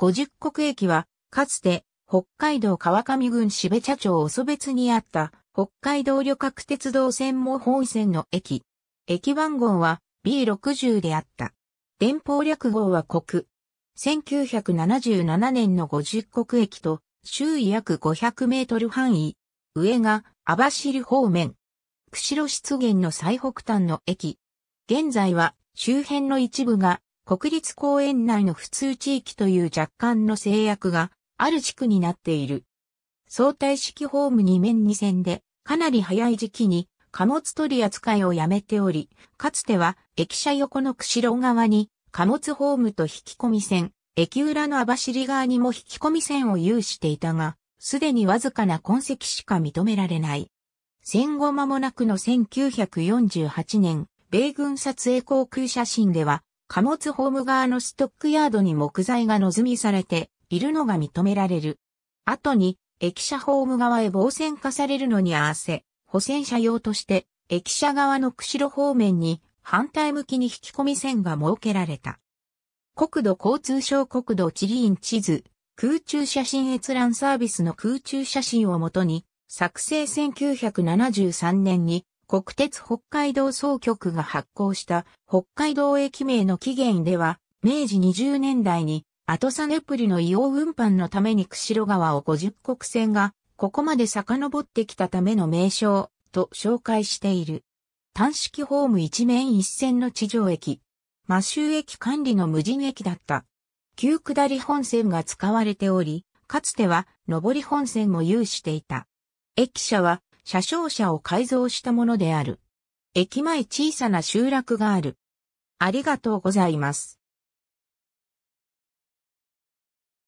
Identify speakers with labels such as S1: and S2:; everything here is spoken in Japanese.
S1: 五十国駅は、かつて、北海道川上郡べ茶町おそ別にあった、北海道旅客鉄道線も本線の駅。駅番号は B60 であった。電報略号は国。1977年の五十国駅と、周囲約500メートル範囲。上が網走方面。釧路湿原の最北端の駅。現在は周辺の一部が国立公園内の普通地域という若干の制約がある地区になっている。相対式ホーム2面2線で、かなり早い時期に貨物取り扱いをやめており、かつては駅舎横の釧路側に貨物ホームと引き込み線、駅裏の網走側にも引き込み線を有していたが、すでにわずかな痕跡しか認められない。戦後間もなくの1948年、米軍撮影航空写真では、貨物ホーム側のストックヤードに木材が望みされているのが認められる。後に、駅舎ホーム側へ防線化されるのに合わせ、補線車用として、駅舎側の釧路方面に反対向きに引き込み線が設けられた。国土交通省国土地理院地図、空中写真閲覧サービスの空中写真をもとに、作成1973年に国鉄北海道総局が発行した北海道駅名の起源では、明治20年代に、後サネプリの硫黄運搬のために釧路川を50国線が、ここまで遡ってきたための名称、と紹介している。単式ホーム一面一線の地上駅。摩周駅管理の無人駅だった。旧下り本線が使われており、かつては上り本線も有していた。駅舎は車掌車を改造したものである。駅前小さな集落がある。ありがとうございます。